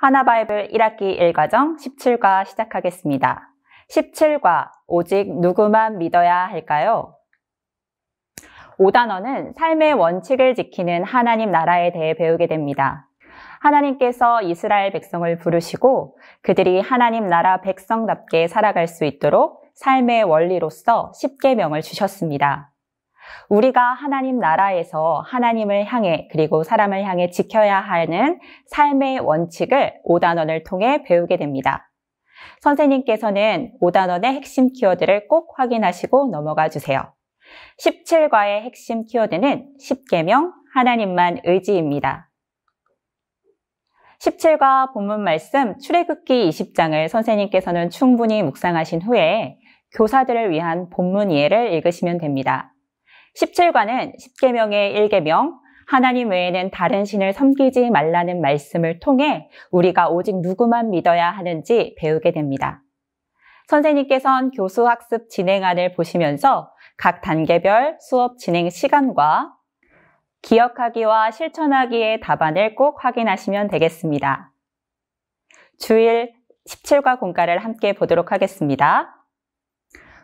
하나바이블 1학기 1과정 17과 시작하겠습니다. 17과 오직 누구만 믿어야 할까요? 5단어는 삶의 원칙을 지키는 하나님 나라에 대해 배우게 됩니다. 하나님께서 이스라엘 백성을 부르시고 그들이 하나님 나라 백성답게 살아갈 수 있도록 삶의 원리로서 10계명을 주셨습니다. 우리가 하나님 나라에서 하나님을 향해 그리고 사람을 향해 지켜야 하는 삶의 원칙을 5단원을 통해 배우게 됩니다. 선생님께서는 5단원의 핵심 키워드를 꼭 확인하시고 넘어가 주세요. 17과의 핵심 키워드는 10개명 하나님만 의지입니다. 17과 본문 말씀 출애굽기 20장을 선생님께서는 충분히 묵상하신 후에 교사들을 위한 본문 이해를 읽으시면 됩니다. 17관은 10계명의 1계명, 하나님 외에는 다른 신을 섬기지 말라는 말씀을 통해 우리가 오직 누구만 믿어야 하는지 배우게 됩니다. 선생님께선 교수 학습 진행안을 보시면서 각 단계별 수업 진행 시간과 기억하기와 실천하기의 답안을 꼭 확인하시면 되겠습니다. 주일 17과 공과를 함께 보도록 하겠습니다.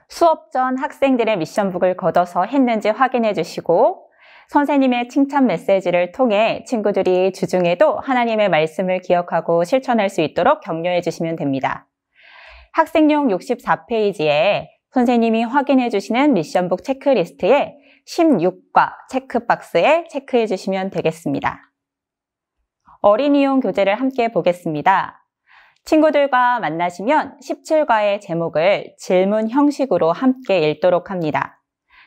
수업 전 학생들의 미션북을 걷어서 했는지 확인해 주시고 선생님의 칭찬 메시지를 통해 친구들이 주중에도 하나님의 말씀을 기억하고 실천할 수 있도록 격려해 주시면 됩니다. 학생용 64페이지에 선생님이 확인해 주시는 미션북 체크리스트에 16과 체크박스에 체크해 주시면 되겠습니다. 어린이용 교재를 함께 보겠습니다. 친구들과 만나시면 17과의 제목을 질문 형식으로 함께 읽도록 합니다.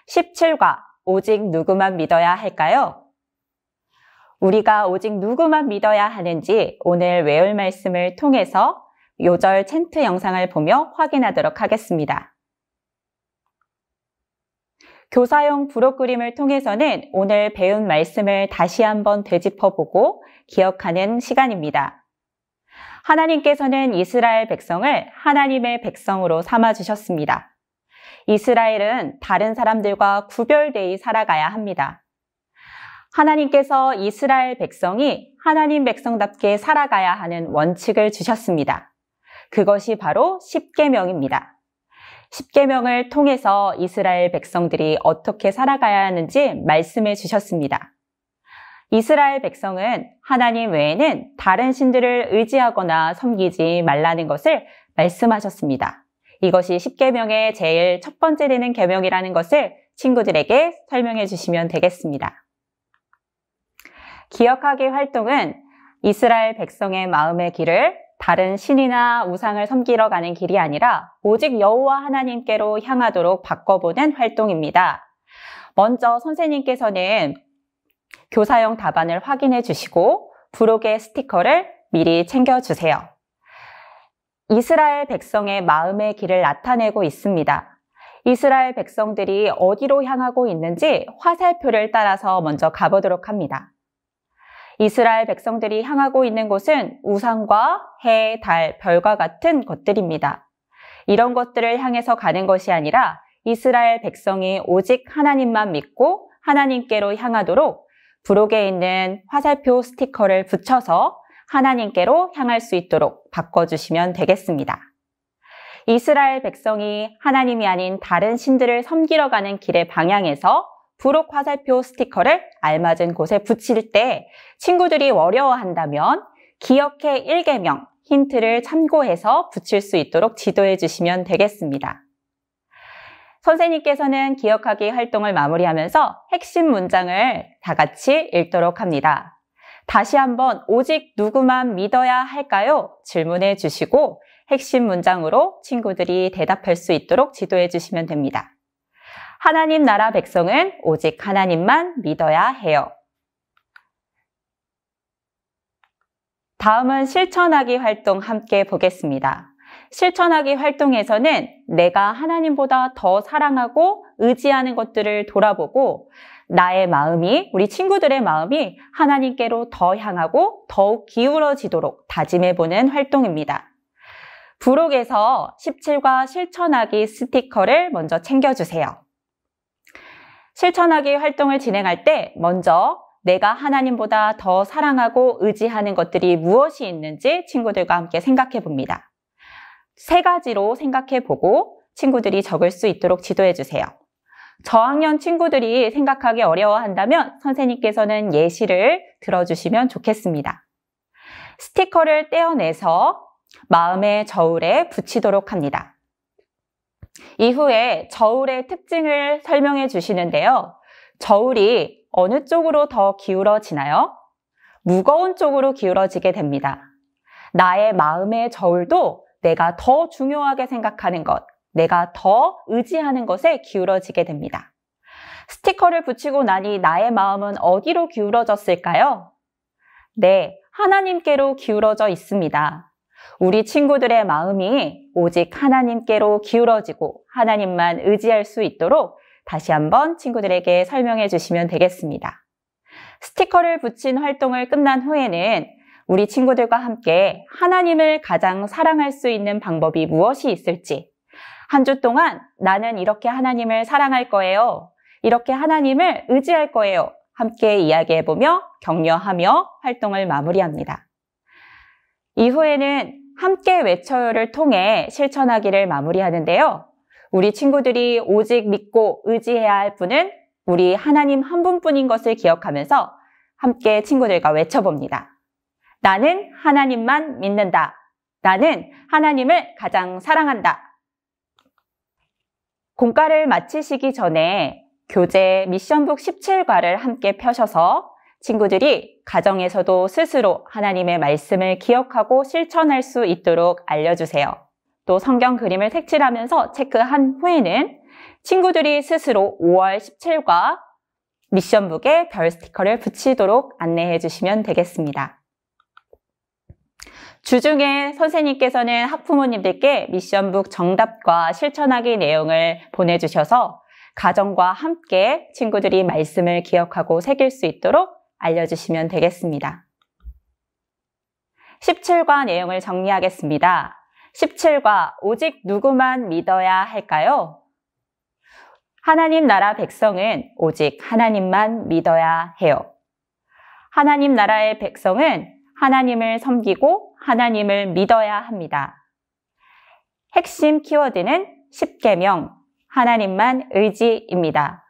17과, 오직 누구만 믿어야 할까요? 우리가 오직 누구만 믿어야 하는지 오늘 외울 말씀을 통해서 요절 챈트 영상을 보며 확인하도록 하겠습니다. 교사용 부록 그림을 통해서는 오늘 배운 말씀을 다시 한번 되짚어보고 기억하는 시간입니다. 하나님께서는 이스라엘 백성을 하나님의 백성으로 삼아 주셨습니다. 이스라엘은 다른 사람들과 구별되이 살아가야 합니다. 하나님께서 이스라엘 백성이 하나님 백성답게 살아가야 하는 원칙을 주셨습니다. 그것이 바로 십계명입니다십계명을 통해서 이스라엘 백성들이 어떻게 살아가야 하는지 말씀해 주셨습니다. 이스라엘 백성은 하나님 외에는 다른 신들을 의지하거나 섬기지 말라는 것을 말씀하셨습니다. 이것이 10계명의 제일 첫 번째 되는 계명이라는 것을 친구들에게 설명해 주시면 되겠습니다. 기억하기 활동은 이스라엘 백성의 마음의 길을 다른 신이나 우상을 섬기러 가는 길이 아니라 오직 여호와 하나님께로 향하도록 바꿔보는 활동입니다. 먼저 선생님께서는 교사용 답안을 확인해 주시고 부록의 스티커를 미리 챙겨 주세요. 이스라엘 백성의 마음의 길을 나타내고 있습니다. 이스라엘 백성들이 어디로 향하고 있는지 화살표를 따라서 먼저 가보도록 합니다. 이스라엘 백성들이 향하고 있는 곳은 우상과 해, 달, 별과 같은 것들입니다. 이런 것들을 향해서 가는 것이 아니라 이스라엘 백성이 오직 하나님만 믿고 하나님께로 향하도록 부록에 있는 화살표 스티커를 붙여서 하나님께로 향할 수 있도록 바꿔주시면 되겠습니다. 이스라엘 백성이 하나님이 아닌 다른 신들을 섬기러 가는 길의 방향에서 부록 화살표 스티커를 알맞은 곳에 붙일 때 친구들이 어려워한다면 기억해 1개명 힌트를 참고해서 붙일 수 있도록 지도해 주시면 되겠습니다. 선생님께서는 기억하기 활동을 마무리하면서 핵심 문장을 다 같이 읽도록 합니다. 다시 한번 오직 누구만 믿어야 할까요? 질문해 주시고 핵심 문장으로 친구들이 대답할 수 있도록 지도해 주시면 됩니다. 하나님 나라 백성은 오직 하나님만 믿어야 해요. 다음은 실천하기 활동 함께 보겠습니다. 실천하기 활동에서는 내가 하나님보다 더 사랑하고 의지하는 것들을 돌아보고 나의 마음이, 우리 친구들의 마음이 하나님께로 더 향하고 더욱 기울어지도록 다짐해보는 활동입니다. 부록에서 17과 실천하기 스티커를 먼저 챙겨주세요. 실천하기 활동을 진행할 때 먼저 내가 하나님보다 더 사랑하고 의지하는 것들이 무엇이 있는지 친구들과 함께 생각해 봅니다. 세 가지로 생각해 보고 친구들이 적을 수 있도록 지도해 주세요. 저학년 친구들이 생각하기 어려워한다면 선생님께서는 예시를 들어주시면 좋겠습니다. 스티커를 떼어내서 마음의 저울에 붙이도록 합니다. 이후에 저울의 특징을 설명해 주시는데요. 저울이 어느 쪽으로 더 기울어지나요? 무거운 쪽으로 기울어지게 됩니다. 나의 마음의 저울도 내가 더 중요하게 생각하는 것, 내가 더 의지하는 것에 기울어지게 됩니다. 스티커를 붙이고 나니 나의 마음은 어디로 기울어졌을까요? 네, 하나님께로 기울어져 있습니다. 우리 친구들의 마음이 오직 하나님께로 기울어지고 하나님만 의지할 수 있도록 다시 한번 친구들에게 설명해 주시면 되겠습니다. 스티커를 붙인 활동을 끝난 후에는 우리 친구들과 함께 하나님을 가장 사랑할 수 있는 방법이 무엇이 있을지 한 주 동안 나는 이렇게 하나님을 사랑할 거예요. 이렇게 하나님을 의지할 거예요. 함께 이야기해보며 격려하며 활동을 마무리합니다. 이후에는 함께 외쳐요를 통해 실천하기를 마무리하는데요. 우리 친구들이 오직 믿고 의지해야 할 분은 우리 하나님 한 분뿐인 것을 기억하면서 함께 친구들과 외쳐봅니다. 나는 하나님만 믿는다. 나는 하나님을 가장 사랑한다. 공과를 마치시기 전에 교재 미션북 17과를 함께 펴셔서 친구들이 가정에서도 스스로 하나님의 말씀을 기억하고 실천할 수 있도록 알려주세요. 또 성경 그림을 색칠하면서 체크한 후에는 친구들이 스스로 5월 17과 미션북에 별 스티커를 붙이도록 안내해 주시면 되겠습니다. 주중에 선생님께서는 학부모님들께 미션북 정답과 실천하기 내용을 보내주셔서 가정과 함께 친구들이 말씀을 기억하고 새길 수 있도록 알려주시면 되겠습니다. 17과 내용을 정리하겠습니다. 17과 오직 누구만 믿어야 할까요? 하나님 나라 백성은 오직 하나님만 믿어야 해요. 하나님 나라의 백성은 하나님을 섬기고 하나님을 믿어야 합니다. 핵심 키워드는 10계명, 하나님만 의지입니다.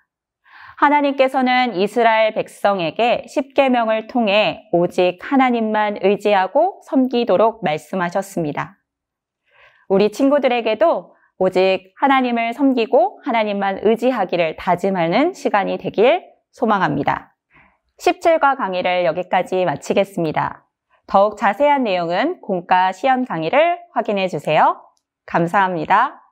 하나님께서는 이스라엘 백성에게 10계명을 통해 오직 하나님만 의지하고 섬기도록 말씀하셨습니다. 우리 친구들에게도 오직 하나님을 섬기고 하나님만 의지하기를 다짐하는 시간이 되길 소망합니다. 17과 강의를 여기까지 마치겠습니다. 더욱 자세한 내용은 공과 시험 강의를 확인해 주세요. 감사합니다.